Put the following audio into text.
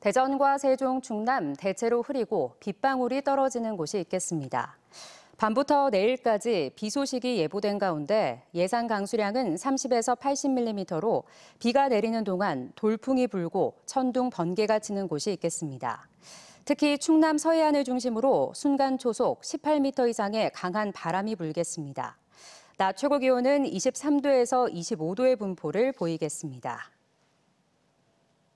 대전과 세종, 충남 대체로 흐리고 빗방울이 떨어지는 곳이 있겠습니다. 밤부터 내일까지 비 소식이 예보된 가운데 예상 강수량은 30에서 80mm로 비가 내리는 동안 돌풍이 불고 천둥 번개가 치는 곳이 있겠습니다. 특히 충남 서해안을 중심으로 순간 초속 18m 이상의 강한 바람이 불겠습니다. 낮 최고 기온은 23도에서 25도의 분포를 보이겠습니다.